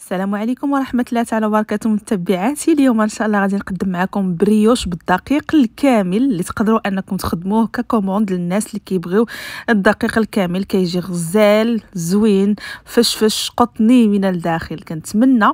السلام عليكم ورحمة الله تعالى وبركاته متبعاتي اليوم ان شاء الله غادي نقدم معكم بريوش بالدقيق الكامل اللي تقدروا انكم تخدموه ككوموند للناس اللي كيبغيو الدقيق الكامل كيجي غزال زوين فشفش قطني من الداخل كنتمنى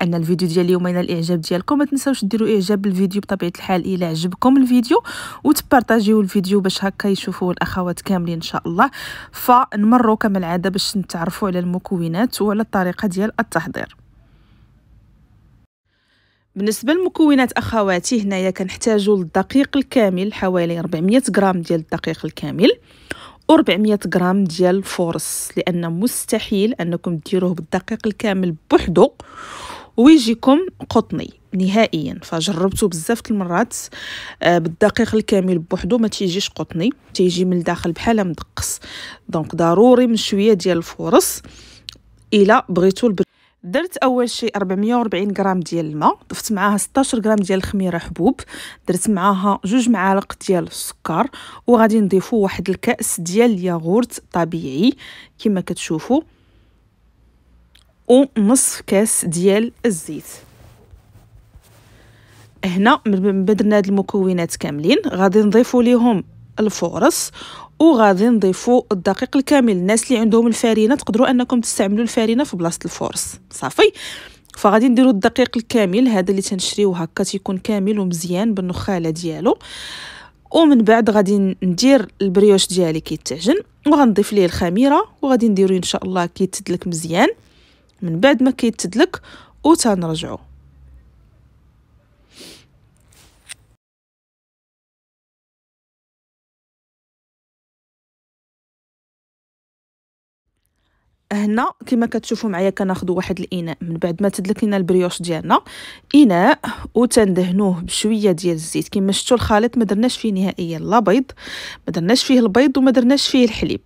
ان الفيديو ديال اليوم ينال الاعجاب ديالكم ما تنساوش ديروا اعجاب بالفيديو بطبيعه الحال الا عجبكم الفيديو وتبارطاجيو الفيديو باش هكا يشوفوه الاخوات كاملين ان شاء الله فنمروا كما العاده باش نتعرفوا على المكونات وعلى الطريقه ديال التحضير بالنسبه للمكونات اخواتي هنايا كنحتاجو للدقيق الكامل حوالي 400 غرام ديال الدقيق الكامل و400 غرام ديال الفورس لان مستحيل انكم ديروه بالدقيق الكامل بوحدو ويجيكم قطني نهائيا فجربته بزاف المرات آه، بالدقيق الكامل بوحدو ما تيجيش قطني تيجي من الداخل بحال مدقص دونك ضروري من شويه ديال الفورص الا بغيتو البر درت اول شيء 440 غرام ديال الماء ضفت معاها 16 غرام ديال الخميره حبوب درت معاها جوج معالق ديال السكر وغادي نضيفو واحد الكاس ديال الياغورت طبيعي كما كتشوفوا ونصف كاس ديال الزيت هنا من درنا هاد المكونات كاملين غادي نضيفو ليهم الفورص وغادي نضيفوا الدقيق الكامل الناس اللي عندهم الفارينه تقدروا انكم تستعملوا الفارينه في بلاصه الفورص صافي فغادي نديروا الدقيق الكامل هذا اللي تنشريوه هكا تيكون كامل ومزيان بالنخاله ديالو ومن بعد غادي ندير البريوش ديالي كيتعجن وغنضيف ليه الخميره وغادي نديرو ان شاء الله كيتدلك مزيان من بعد ما كيتدلك وتنرجعو هنا كما كتشوفوا معايا كناخذوا واحد الاناء من بعد ما تدلك البريوش ديالنا اناء وتندهنوه بشويه ديال الزيت كما شفتوا الخليط ما درناش فيه نهائيا لا بيض ما درناش فيه البيض وما درناش فيه الحليب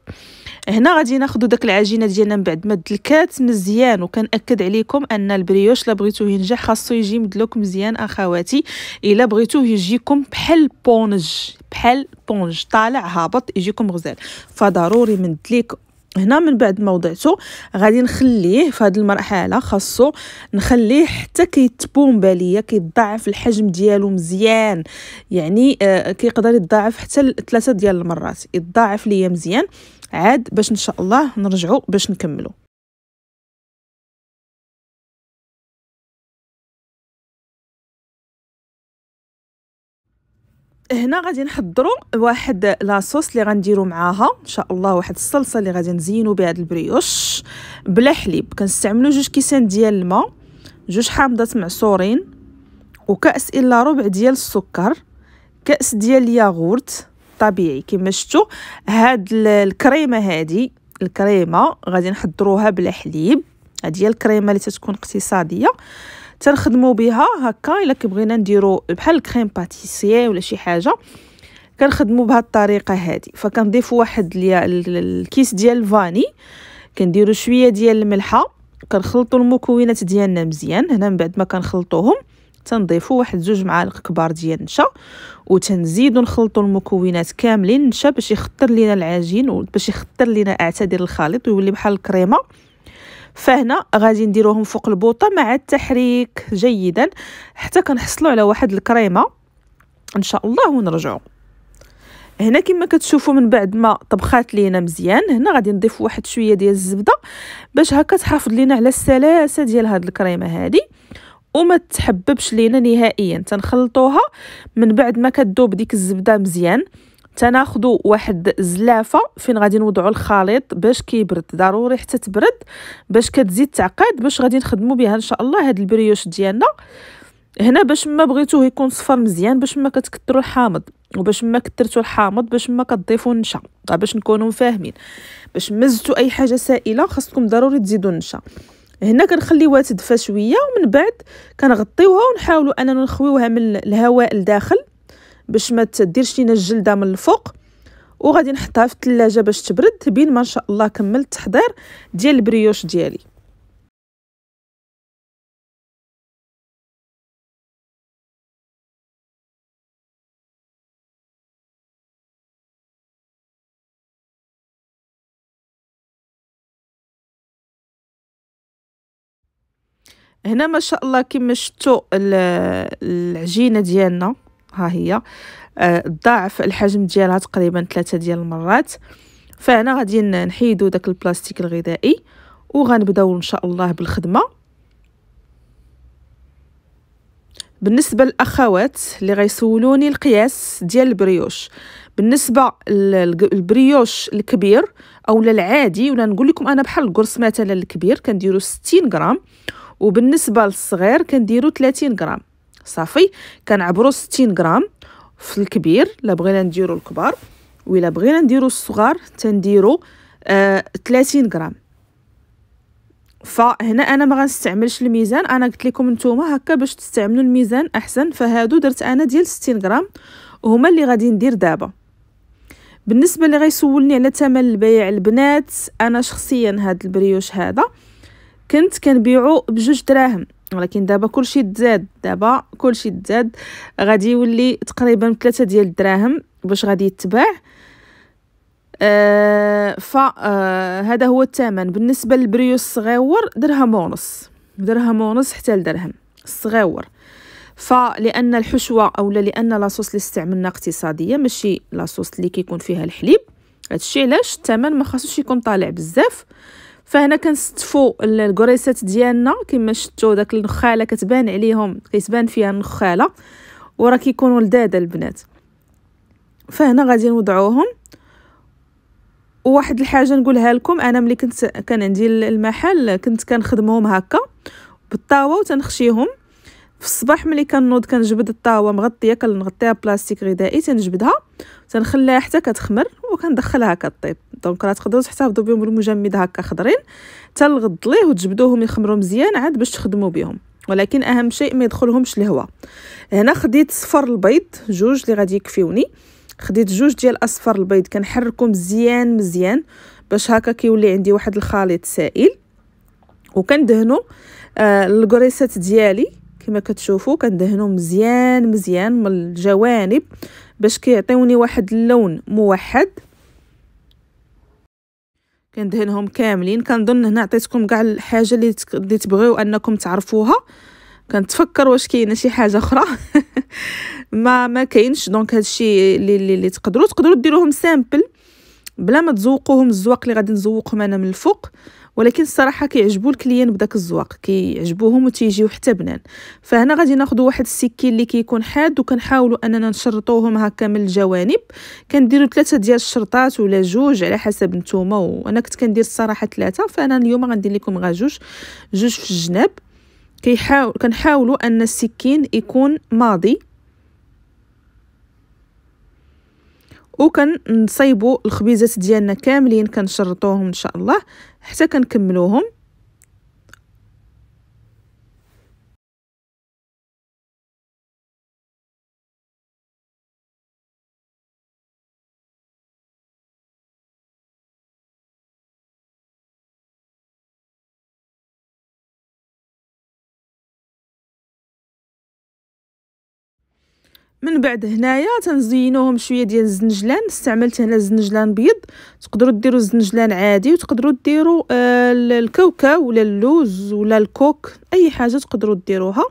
هنا غادي ناخذوا داك العجينه ديالنا من بعد ما دلكات مزيان وكنأكد عليكم ان البريوش لا بغيتوه ينجح خاصو يجي مدلوك مزيان اخواتي الا بغيتوه يجيكم بحال بونج بحال بونج طالع هابط يجيكم غزال فضروري من دليك هنا من بعد ما وضعته غادي نخليه في هذه المرحله خاصو نخليه حتى كيتبومبا ليا كيتضاعف الحجم ديالو مزيان يعني آه كيقدر يتضاعف حتى ثلاثه ديال المرات يتضاعف ليا مزيان عاد باش ان شاء الله نرجعو باش نكملو هنا غادي نحضروا واحد لاصوص اللي غنديروا معاها ان شاء الله واحد الصلصه اللي غادي نزينوا بها البريوش بلا حليب كنستعملوا جوج كيسان ديال الماء جوج حامضات معصورين وكاس الا ربع ديال السكر كاس ديال الياغورت طبيعي كما شفتوا هاد الكريمه هادي الكريمه غادي نحضروها بلا حليب هادي هي الكريمه اللي تتكون اقتصاديه تنخدموا بها هكا الا كبغينا نديرو بحال الكريم باتيسيه ولا شي حاجه كنخدموا بهاد الطريقه هادي فكنضيفوا واحد الكيس ديال الفاني كنديروا شويه ديال الملحه كنخلطوا المكونات ديالنا مزيان هنا من بعد ما كنخلطوهم تنضيفوا واحد زوج معالق كبار ديال النشا وتنزيدوا نخلطوا المكونات كاملين النشا باش يخطر لينا العجين وباش يخطر لينا اعتذر الخليط ويولي بحال الكريمه فهنا غادي نديروهم فوق البوطه مع التحريك جيدا حتى كنحصلوا على واحد الكريمه ان شاء الله ونرجعوا هنا كما كتشوفوا من بعد ما طبخات لينا مزيان هنا غادي نضيف واحد شويه ديال الزبده باش هكا تحافظ لينا على السلاسه ديال هاد الكريمه هذه وما تحببش لينا نهائيا تنخلطوها من بعد ما كتذوب ديك الزبده مزيان تناخدو واحد زلافه فين غادي نوضعو الخليط باش كيبرد ضروري حتى تبرد باش كتزيد تعقد باش غادي نخدمو بها ان شاء الله هاد البريوش ديالنا هنا باش ما بغيتوه يكون صفر مزيان باش ما كتكثروا الحامض وباش ما كثرتوا الحامض باش ما كتضيفوا النشا باش نكونوا فاهمين باش مزتوا اي حاجه سائله خاصكم ضروري تزيدوا النشا هنا كنخليوها تدفى شويه ومن بعد كنغطيوها ونحاولوا اننا نخويوها من الهواء لداخل باش ما تديرش لينا الجلده من الفوق وغادي نحطها في الثلاجه باش تبرد بين ما ان شاء الله كملت التحضير ديال البريوش ديالي هنا ما شاء الله كما شفتوا العجينه ديالنا ها هي آه، ضاعف الحجم ديالها تقريبا ثلاثة ديال المرات فهنا غادي نحيدو داك البلاستيك الغذائي وغنبداو ان شاء الله بالخدمه بالنسبه للاخوات اللي غيسولوني القياس ديال البريوش بالنسبه للبريوش الكبير اولا العادي ولا نقول لكم انا بحال القرص مثلا الكبير كنديرو 60 غرام وبالنسبه للصغير كنديرو 30 غرام صافي كنعبروا 60 غرام في الكبير الا بغينا نديرو الكبار الا بغينا نديرو الصغار تنديرو آه 30 غرام فهنا انا ما غنستعملش الميزان انا قلت لكم نتوما هكا باش تستعملوا الميزان احسن فهادو درت انا ديال 60 غرام هما اللي غادي ندير دابا بالنسبه اللي غيسولني على ثمن البيع البنات انا شخصيا هاد البريوش هذا كنت كنبيعو بجوج دراهم ولكن دابا كلشي تزاد دابا كلشي تزاد غادي يولي تقريبا ثلاثة ديال الدراهم باش غادي يتباع آه ف آه هو الثمن بالنسبه للبريو الصغيور درهم ونص درهم ونص حتى لدرهم الصغيور فلان الحشوه اولا لان لاصوص اللي استعملنا اقتصاديه ماشي لاصوص اللي كيكون فيها الحليب هادشي علاش الثمن ما خاصوش يكون طالع بزاف فهنا كنستفو الكريسات ديالنا كما شفتوا داك النخاله كتبان عليهم كيتبان فيها النخاله وراه كيكونوا لذاده البنات فهنا غادي نوضعوهم وواحد الحاجه نقولها لكم انا ملي كنت كان عندي المحل كنت كنخدمهم هكا بالطاوه وتنخشيهم في الصباح ملي كنوض كنجبد الطاوه مغطيه كنغطيها بلاستيك غذائي تنجبدها تنخليها حتى كتخمر وكندخلها كطيب دونك راه تقدروا تحتفظوا بهم بالمجمد هكا خضرين حتى الغد ليه وتجبدوهم يخمروا مزيان عاد باش تخدموا بهم ولكن اهم شيء ما يدخلهمش الهواء هنا خديت صفر البيض جوج اللي غادي يكفيوني خديت جوج ديال اصفر البيض كنحركو مزيان مزيان باش هكا كيولي عندي واحد الخليط سائل وكندهنو آه الكريسات ديالي كما كتشوفوا كندهنو مزيان مزيان من الجوانب باش كيعطيوني واحد اللون موحد كندهنهم كاملين كنظن هنا عطيتكم كاع الحاجه اللي اللي تبغيو انكم تعرفوها كنتفكر واش كاينه شي حاجه اخرى ما ما كاينش دونك هادشي اللي اللي تقدروا تقدروا ديروهم سامبل بلا ما تزوقوهم الزواق اللي غادي نزوقهم انا من الفوق ولكن الصراحه كيعجبوا الكليان بداك الزواق كيعجبوهم وتيجيو حتى بنان فهنا غادي ناخذ واحد السكين اللي كيكون حاد وكنحاولوا اننا نشرطوهم هكا من الجوانب كنديروا ثلاثه ديال الشرطات ولا جوج على حسب نتوما وانا كنت كندير الصراحه ثلاثه فانا اليوم غندير لكم غا جوج جوج في الجناب كيحاول كنحاولوا ان السكين يكون ماضي وكنصايبوا الخبيزات ديالنا كاملين كنشرطوهم ان شاء الله حتى كنكملوهم من بعد هنايا تنزينوهم شويه ديال الزنجلان استعملت هنا الزنجلان بيض تقدروا ديروا الزنجلان عادي وتقدروا ديروا آه الكاوكاو ولا اللوز ولا الكوك اي حاجه تقدروا ديروها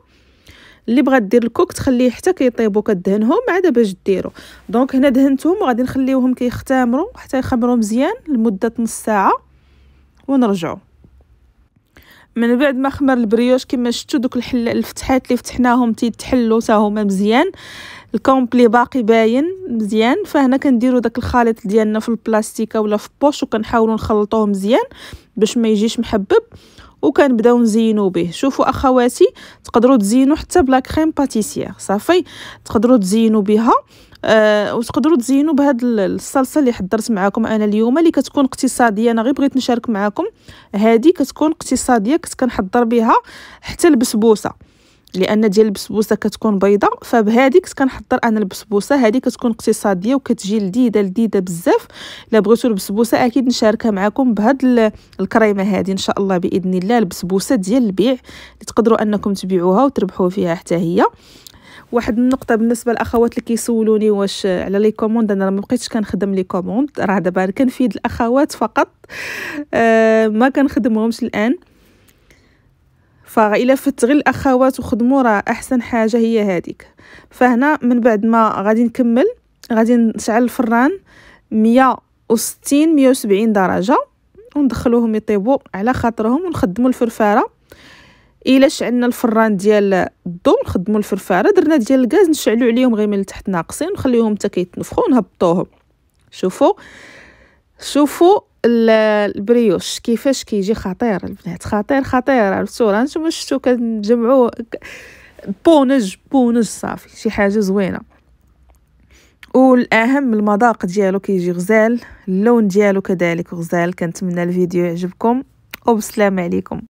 اللي بغات دير الكوك تخليه حتى كيطيبوا كدهنهم عاد باش ديرو دونك هنا دهنتهم وغادي نخليوهم كيختمروا حتى يخمروا مزيان لمده نص ساعه ونرجعوا من بعد ما خمر البريوش كما شفتوا دوك الفتحات اللي فتحناهم تيتحلوا هما مزيان الكومبلي باقي باين مزيان فهنا كنديرو داك الخليط ديالنا في البلاستيكه ولا في بوش وكنحاولوا نخلطوه مزيان باش ما يجيش محبب وكنبداو نزينو به شوفوا اخواتي تقدروا تزينوا حتى بلا كريم باتيسيير صافي تقدروا تزينوا بها أه وتقدروا تزينوا بهاد الصلصه اللي حضرت معكم انا اليوم اللي كتكون اقتصاديه انا غير بغيت نشارك معكم هذه كتكون اقتصاديه كنت كنحضر بها حتى البسبوسه لان ديال البسبوسه كتكون بيضه فبهاديك كنحضر انا البسبوسه هذه كتكون اقتصاديه وكتجي لذيذه لذيذه بزاف الا بغيتوا البسبوسه اكيد نشاركها معكم بهاد الكريمه هذه ان شاء الله باذن الله البسبوسه ديال البيع اللي تقدروا انكم تبيعوها وتربحوا فيها حتى هي واحد النقطه بالنسبه للاخوات اللي كيسولوني واش على لي كوموند انا ما بقيتش كنخدم لي كوموند راه دابا كنفيد الاخوات فقط آه ما كنخدمهمش الان فإلا فت غير الأخوات وخدموا راه أحسن حاجة هي هذيك فهنا من بعد ما غادي نكمل غادي نشعل الفران مية وستين مية وسبعين درجة وندخلوهم يطيبوا على خاطرهم ونخدموا الفرفاره الا شعلنا الفران ديال الضو نخدموا الفرفاره درنا ديال الغاز نشعلوا عليهم غير من تحت ناقصين ونخليهم حتى كيتنفخوا ونهبطوهم شوفوا شوفوا البريوش كيفاش كيجي خطير البنات خطير خطير عرفتو راه نتوما شفتو كنجمعوه بونج بونج صافي شي حاجه زوينه والاهم المذاق ديالو كيجي غزال اللون ديالو كذلك غزال كنتمنى الفيديو يعجبكم وبسلام عليكم